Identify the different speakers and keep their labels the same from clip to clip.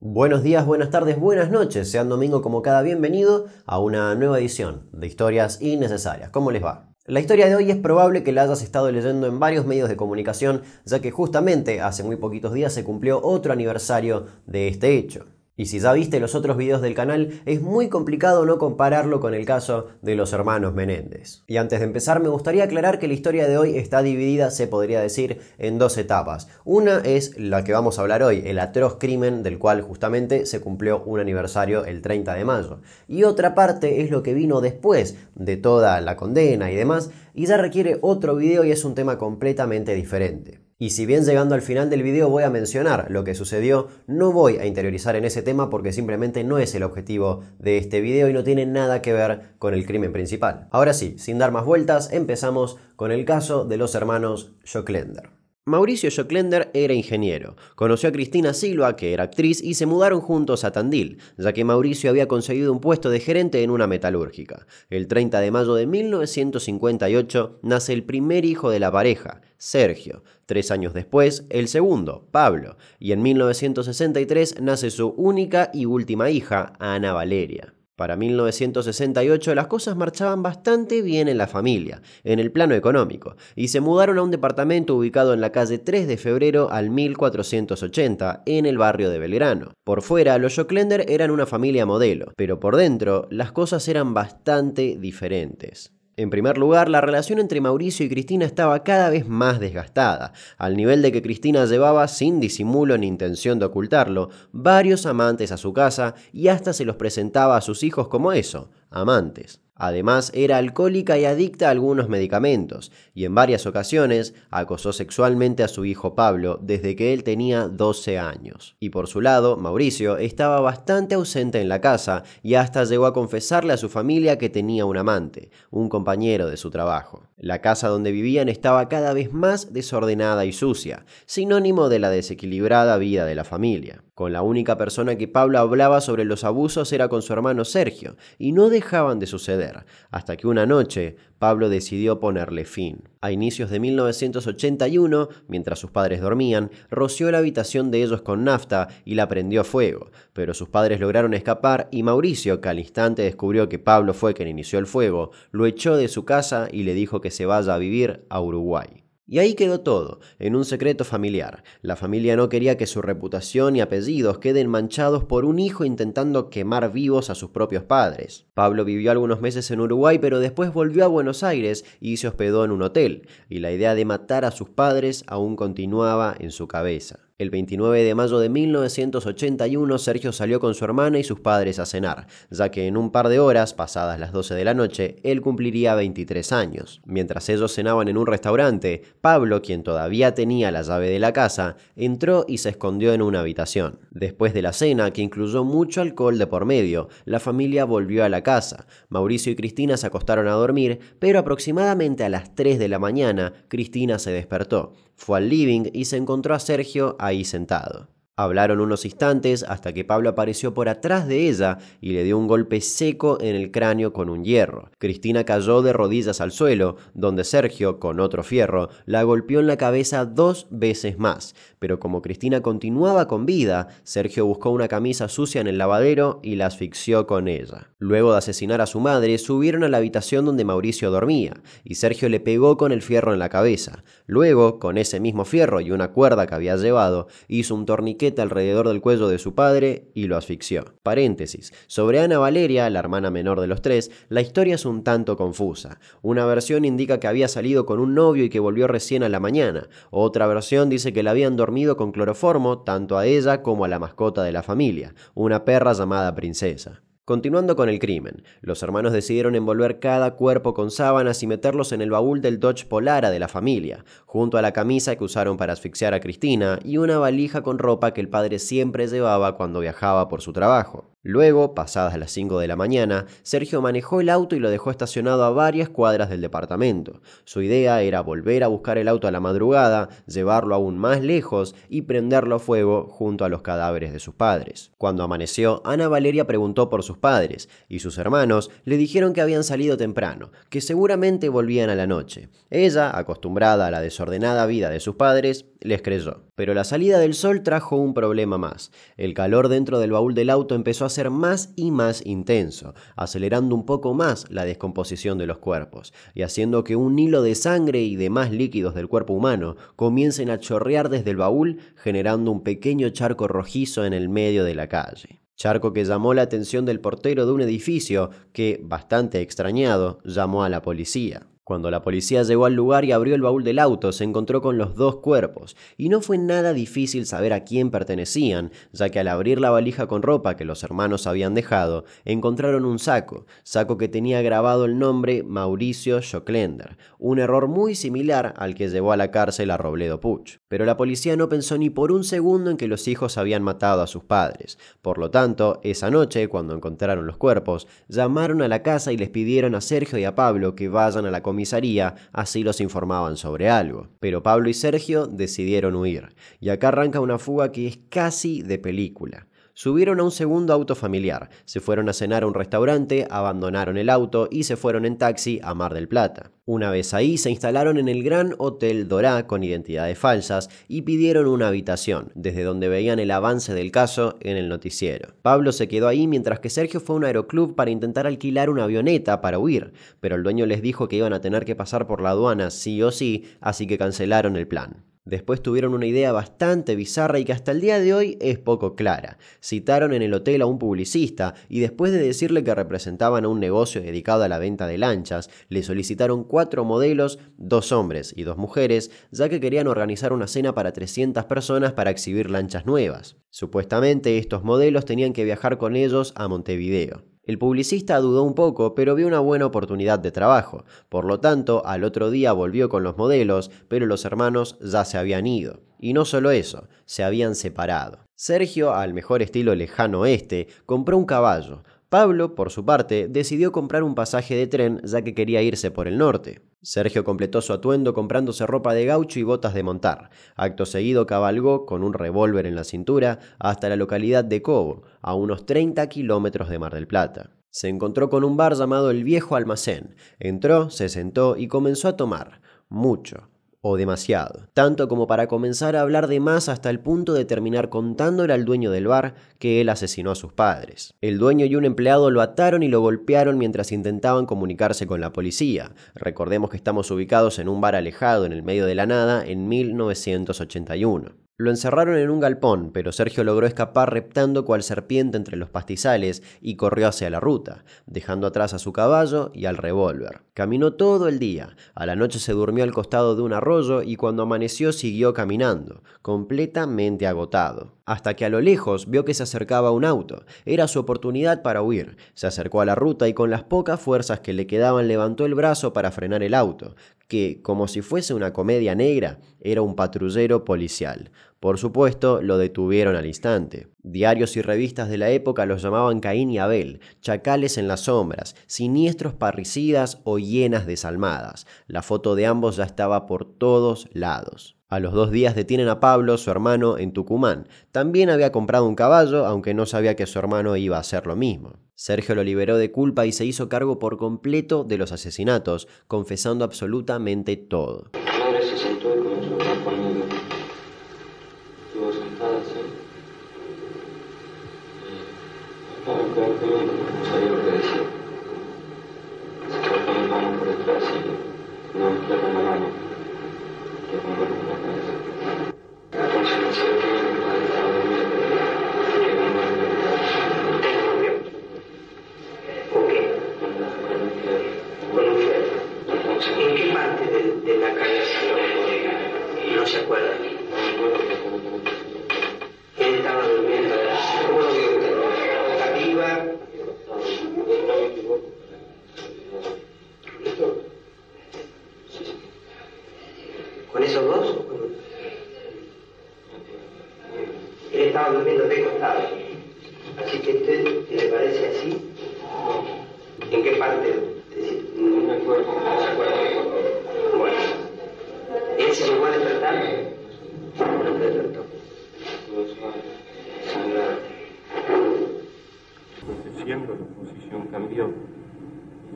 Speaker 1: Buenos días, buenas tardes, buenas noches. Sean domingo como cada bienvenido a una nueva edición de Historias Innecesarias. ¿Cómo les va? La historia de hoy es probable que la hayas estado leyendo en varios medios de comunicación, ya que justamente hace muy poquitos días se cumplió otro aniversario de este hecho. Y si ya viste los otros videos del canal, es muy complicado no compararlo con el caso de los hermanos Menéndez. Y antes de empezar, me gustaría aclarar que la historia de hoy está dividida, se podría decir, en dos etapas. Una es la que vamos a hablar hoy, el atroz crimen del cual justamente se cumplió un aniversario el 30 de mayo. Y otra parte es lo que vino después de toda la condena y demás, y ya requiere otro video y es un tema completamente diferente. Y si bien llegando al final del video voy a mencionar lo que sucedió, no voy a interiorizar en ese tema porque simplemente no es el objetivo de este video y no tiene nada que ver con el crimen principal. Ahora sí, sin dar más vueltas, empezamos con el caso de los hermanos Joclender. Mauricio Joclender era ingeniero, conoció a Cristina Silva, que era actriz, y se mudaron juntos a Tandil, ya que Mauricio había conseguido un puesto de gerente en una metalúrgica. El 30 de mayo de 1958 nace el primer hijo de la pareja, Sergio. Tres años después, el segundo, Pablo. Y en 1963 nace su única y última hija, Ana Valeria. Para 1968 las cosas marchaban bastante bien en la familia, en el plano económico, y se mudaron a un departamento ubicado en la calle 3 de febrero al 1480, en el barrio de Belgrano. Por fuera, los Joclender eran una familia modelo, pero por dentro las cosas eran bastante diferentes. En primer lugar, la relación entre Mauricio y Cristina estaba cada vez más desgastada, al nivel de que Cristina llevaba, sin disimulo ni intención de ocultarlo, varios amantes a su casa y hasta se los presentaba a sus hijos como eso, amantes. Además, era alcohólica y adicta a algunos medicamentos, y en varias ocasiones acosó sexualmente a su hijo Pablo desde que él tenía 12 años. Y por su lado, Mauricio estaba bastante ausente en la casa y hasta llegó a confesarle a su familia que tenía un amante, un compañero de su trabajo. La casa donde vivían estaba cada vez más desordenada y sucia, sinónimo de la desequilibrada vida de la familia. Con la única persona que Pablo hablaba sobre los abusos era con su hermano Sergio, y no dejaban de suceder hasta que una noche Pablo decidió ponerle fin. A inicios de 1981, mientras sus padres dormían, roció la habitación de ellos con nafta y la prendió a fuego, pero sus padres lograron escapar y Mauricio, que al instante descubrió que Pablo fue quien inició el fuego, lo echó de su casa y le dijo que se vaya a vivir a Uruguay. Y ahí quedó todo, en un secreto familiar. La familia no quería que su reputación y apellidos queden manchados por un hijo intentando quemar vivos a sus propios padres. Pablo vivió algunos meses en Uruguay, pero después volvió a Buenos Aires y se hospedó en un hotel, y la idea de matar a sus padres aún continuaba en su cabeza. El 29 de mayo de 1981, Sergio salió con su hermana y sus padres a cenar, ya que en un par de horas, pasadas las 12 de la noche, él cumpliría 23 años. Mientras ellos cenaban en un restaurante, Pablo, quien todavía tenía la llave de la casa, entró y se escondió en una habitación. Después de la cena, que incluyó mucho alcohol de por medio, la familia volvió a la casa. Mauricio y Cristina se acostaron a dormir, pero aproximadamente a las 3 de la mañana, Cristina se despertó. Fue al living y se encontró a Sergio ahí sentado. Hablaron unos instantes hasta que Pablo apareció por atrás de ella y le dio un golpe seco en el cráneo con un hierro. Cristina cayó de rodillas al suelo, donde Sergio, con otro fierro, la golpeó en la cabeza dos veces más. Pero como Cristina continuaba con vida, Sergio buscó una camisa sucia en el lavadero y la asfixió con ella. Luego de asesinar a su madre, subieron a la habitación donde Mauricio dormía y Sergio le pegó con el fierro en la cabeza. Luego, con ese mismo fierro y una cuerda que había llevado, hizo un torniquete alrededor del cuello de su padre y lo asfixió. Paréntesis. Sobre Ana Valeria, la hermana menor de los tres, la historia es un tanto confusa. Una versión indica que había salido con un novio y que volvió recién a la mañana. Otra versión dice que la habían dormido con cloroformo tanto a ella como a la mascota de la familia, una perra llamada princesa. Continuando con el crimen, los hermanos decidieron envolver cada cuerpo con sábanas y meterlos en el baúl del Dodge Polara de la familia, junto a la camisa que usaron para asfixiar a Cristina y una valija con ropa que el padre siempre llevaba cuando viajaba por su trabajo. Luego, pasadas las 5 de la mañana, Sergio manejó el auto y lo dejó estacionado a varias cuadras del departamento. Su idea era volver a buscar el auto a la madrugada, llevarlo aún más lejos y prenderlo a fuego junto a los cadáveres de sus padres. Cuando amaneció, Ana Valeria preguntó por sus padres y sus hermanos le dijeron que habían salido temprano, que seguramente volvían a la noche. Ella, acostumbrada a la desordenada vida de sus padres, les creyó. Pero la salida del sol trajo un problema más. El calor dentro del baúl del auto empezó a ser más y más intenso, acelerando un poco más la descomposición de los cuerpos y haciendo que un hilo de sangre y demás líquidos del cuerpo humano comiencen a chorrear desde el baúl, generando un pequeño charco rojizo en el medio de la calle. Charco que llamó la atención del portero de un edificio que, bastante extrañado, llamó a la policía. Cuando la policía llegó al lugar y abrió el baúl del auto, se encontró con los dos cuerpos, y no fue nada difícil saber a quién pertenecían, ya que al abrir la valija con ropa que los hermanos habían dejado, encontraron un saco, saco que tenía grabado el nombre Mauricio Schocklender. un error muy similar al que llevó a la cárcel a Robledo Puch. Pero la policía no pensó ni por un segundo en que los hijos habían matado a sus padres. Por lo tanto, esa noche, cuando encontraron los cuerpos, llamaron a la casa y les pidieron a Sergio y a Pablo que vayan a la comisaría, así los informaban sobre algo. Pero Pablo y Sergio decidieron huir, y acá arranca una fuga que es casi de película. Subieron a un segundo auto familiar, se fueron a cenar a un restaurante, abandonaron el auto y se fueron en taxi a Mar del Plata. Una vez ahí se instalaron en el Gran Hotel Dorá con identidades falsas y pidieron una habitación, desde donde veían el avance del caso en el noticiero. Pablo se quedó ahí mientras que Sergio fue a un aeroclub para intentar alquilar una avioneta para huir, pero el dueño les dijo que iban a tener que pasar por la aduana sí o sí, así que cancelaron el plan. Después tuvieron una idea bastante bizarra y que hasta el día de hoy es poco clara. Citaron en el hotel a un publicista y después de decirle que representaban a un negocio dedicado a la venta de lanchas, le solicitaron cuatro modelos, dos hombres y dos mujeres, ya que querían organizar una cena para 300 personas para exhibir lanchas nuevas. Supuestamente estos modelos tenían que viajar con ellos a Montevideo. El publicista dudó un poco, pero vio una buena oportunidad de trabajo. Por lo tanto, al otro día volvió con los modelos, pero los hermanos ya se habían ido. Y no solo eso, se habían separado. Sergio, al mejor estilo lejano este, compró un caballo, Pablo, por su parte, decidió comprar un pasaje de tren ya que quería irse por el norte. Sergio completó su atuendo comprándose ropa de gaucho y botas de montar. Acto seguido cabalgó, con un revólver en la cintura, hasta la localidad de Cobo, a unos 30 kilómetros de Mar del Plata. Se encontró con un bar llamado El Viejo Almacén. Entró, se sentó y comenzó a tomar. Mucho, o demasiado, tanto como para comenzar a hablar de más hasta el punto de terminar contándole al dueño del bar que él asesinó a sus padres. El dueño y un empleado lo ataron y lo golpearon mientras intentaban comunicarse con la policía. Recordemos que estamos ubicados en un bar alejado en el medio de la nada en 1981. Lo encerraron en un galpón, pero Sergio logró escapar reptando cual serpiente entre los pastizales y corrió hacia la ruta, dejando atrás a su caballo y al revólver. Caminó todo el día, a la noche se durmió al costado de un arroyo y cuando amaneció siguió caminando, completamente agotado hasta que a lo lejos vio que se acercaba un auto. Era su oportunidad para huir. Se acercó a la ruta y con las pocas fuerzas que le quedaban levantó el brazo para frenar el auto, que, como si fuese una comedia negra, era un patrullero policial. Por supuesto, lo detuvieron al instante. Diarios y revistas de la época los llamaban Caín y Abel, chacales en las sombras, siniestros parricidas o llenas desalmadas. La foto de ambos ya estaba por todos lados. A los dos días detienen a Pablo, su hermano, en Tucumán. También había comprado un caballo, aunque no sabía que su hermano iba a hacer lo mismo. Sergio lo liberó de culpa y se hizo cargo por completo de los asesinatos, confesando absolutamente todo. se sentó Así que usted, le parece así, ¿en qué parte? No me acuerdo, no me acuerdo. Bueno, él se llegó a despertar, no despertó. siempre su posición cambió.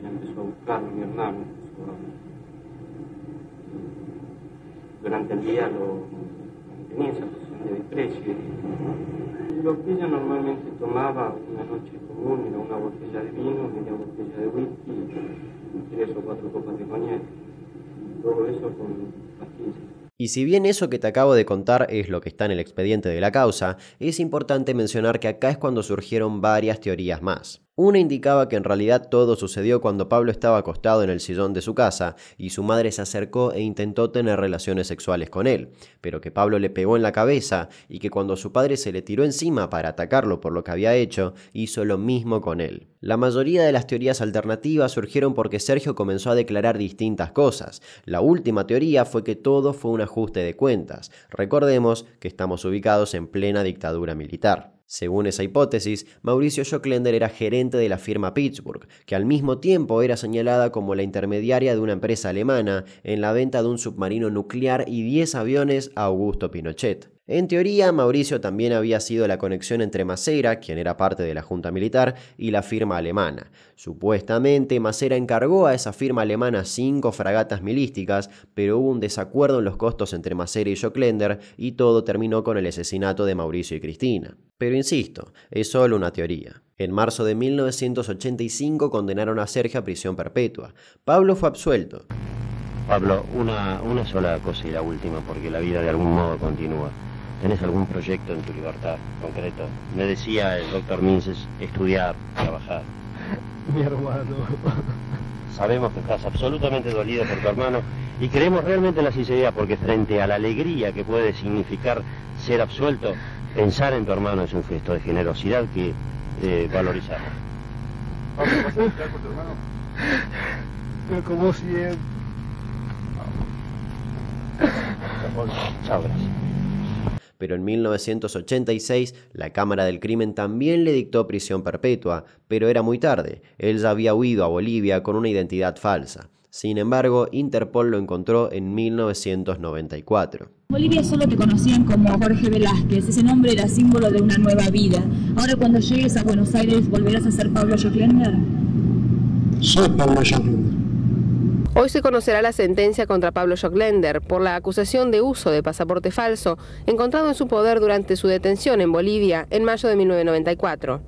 Speaker 1: Ella empezó a buscar a mi hermano. Durante el día lo mantenía esa posición de desprecio tomaba una noche de Y si bien eso que te acabo de contar es lo que está en el expediente de la causa, es importante mencionar que acá es cuando surgieron varias teorías más. Una indicaba que en realidad todo sucedió cuando Pablo estaba acostado en el sillón de su casa y su madre se acercó e intentó tener relaciones sexuales con él, pero que Pablo le pegó en la cabeza y que cuando su padre se le tiró encima para atacarlo por lo que había hecho, hizo lo mismo con él. La mayoría de las teorías alternativas surgieron porque Sergio comenzó a declarar distintas cosas. La última teoría fue que todo fue un ajuste de cuentas. Recordemos que estamos ubicados en plena dictadura militar. Según esa hipótesis, Mauricio Schocklender era gerente de la firma Pittsburgh, que al mismo tiempo era señalada como la intermediaria de una empresa alemana en la venta de un submarino nuclear y 10 aviones a Augusto Pinochet. En teoría, Mauricio también había sido la conexión entre Macera, quien era parte de la Junta Militar, y la firma alemana. Supuestamente, Macera encargó a esa firma alemana cinco fragatas milísticas, pero hubo un desacuerdo en los costos entre Macera y Joklender, y todo terminó con el asesinato de Mauricio y Cristina. Pero insisto, es solo una teoría. En marzo de 1985 condenaron a Sergio a prisión perpetua. Pablo fue absuelto. Pablo, una, una sola cosa y la última, porque la vida de algún modo continúa. ¿Tenés algún proyecto en tu libertad concreto? Me decía el doctor Minces, estudiar, trabajar. Mi hermano. Sabemos que estás absolutamente dolido por tu hermano y creemos realmente en la sinceridad porque frente a la alegría que puede significar ser absuelto, pensar en tu hermano es un gesto de generosidad que eh, valorizamos. a por tu hermano? como siempre. Chao, gracias pero en 1986 la Cámara del Crimen también le dictó prisión perpetua, pero era muy tarde, él ya había huido a Bolivia con una identidad falsa. Sin embargo, Interpol lo encontró en 1994. Bolivia solo te conocían como Jorge Velázquez, ese nombre era símbolo de una nueva vida. Ahora cuando llegues a Buenos Aires, ¿volverás a ser Pablo Joclender? Soy Pablo Joclender. Hoy se conocerá la sentencia contra Pablo schocklender por la acusación de uso de pasaporte falso encontrado en su poder durante su detención en Bolivia en mayo de 1994.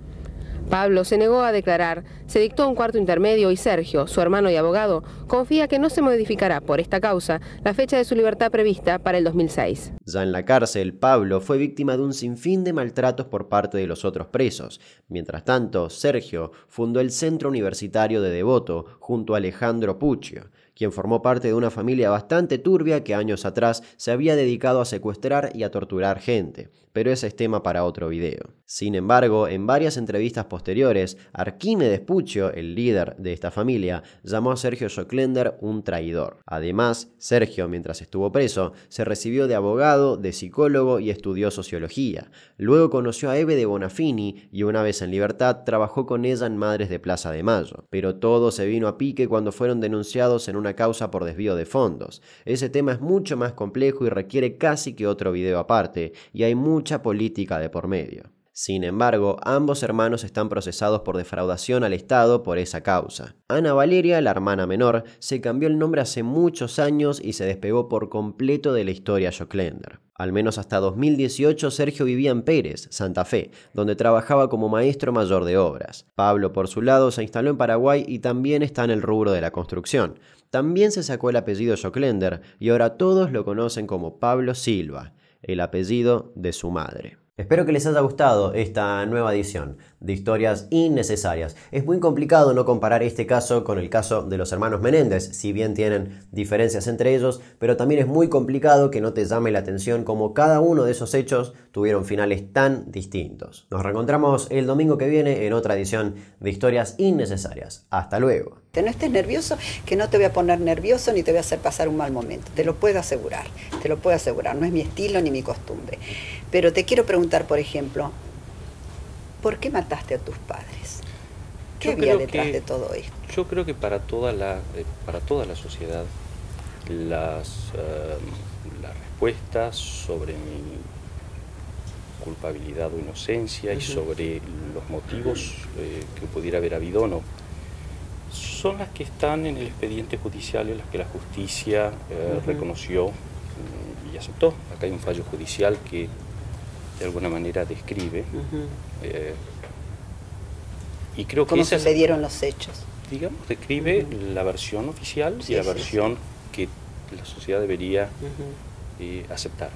Speaker 1: Pablo se negó a declarar, se dictó un cuarto intermedio y Sergio, su hermano y abogado, confía que no se modificará por esta causa la fecha de su libertad prevista para el 2006. Ya en la cárcel, Pablo fue víctima de un sinfín de maltratos por parte de los otros presos. Mientras tanto, Sergio fundó el Centro Universitario de Devoto junto a Alejandro Puccio quien formó parte de una familia bastante turbia que años atrás se había dedicado a secuestrar y a torturar gente, pero ese es tema para otro video. Sin embargo, en varias entrevistas posteriores, Arquímedes Puccio, el líder de esta familia, llamó a Sergio Schocklender un traidor. Además, Sergio, mientras estuvo preso, se recibió de abogado, de psicólogo y estudió sociología. Luego conoció a Eve de Bonafini y una vez en libertad trabajó con ella en Madres de Plaza de Mayo. Pero todo se vino a pique cuando fueron denunciados en una causa por desvío de fondos. Ese tema es mucho más complejo y requiere casi que otro video aparte, y hay mucha política de por medio. Sin embargo, ambos hermanos están procesados por defraudación al Estado por esa causa. Ana Valeria, la hermana menor, se cambió el nombre hace muchos años y se despegó por completo de la historia Joclender. Al menos hasta 2018 Sergio vivía en Pérez, Santa Fe, donde trabajaba como maestro mayor de obras. Pablo, por su lado, se instaló en Paraguay y también está en el rubro de la construcción. También se sacó el apellido Joclender y ahora todos lo conocen como Pablo Silva, el apellido de su madre. Espero que les haya gustado esta nueva edición de historias innecesarias. Es muy complicado no comparar este caso con el caso de los hermanos Menéndez, si bien tienen diferencias entre ellos, pero también es muy complicado que no te llame la atención cómo cada uno de esos hechos tuvieron finales tan distintos. Nos reencontramos el domingo que viene en otra edición de historias innecesarias. Hasta luego no estés nervioso, que no te voy a poner nervioso ni te voy a hacer pasar un mal momento. Te lo puedo asegurar, te lo puedo asegurar. No es mi estilo ni mi costumbre. Pero te quiero preguntar, por ejemplo, ¿por qué mataste a tus padres? ¿Qué había detrás de todo esto? Yo creo que para toda la, eh, para toda la sociedad las, eh, las respuestas sobre mi culpabilidad o inocencia y sobre los motivos eh, que pudiera haber habido o no son las que están en el expediente judicial en las que la justicia eh, reconoció mm, y aceptó. Acá hay un fallo judicial que de alguna manera describe. Eh, y creo ¿Cómo que se dieron los hechos? Digamos, describe la versión oficial y la versión que la sociedad debería eh, aceptar.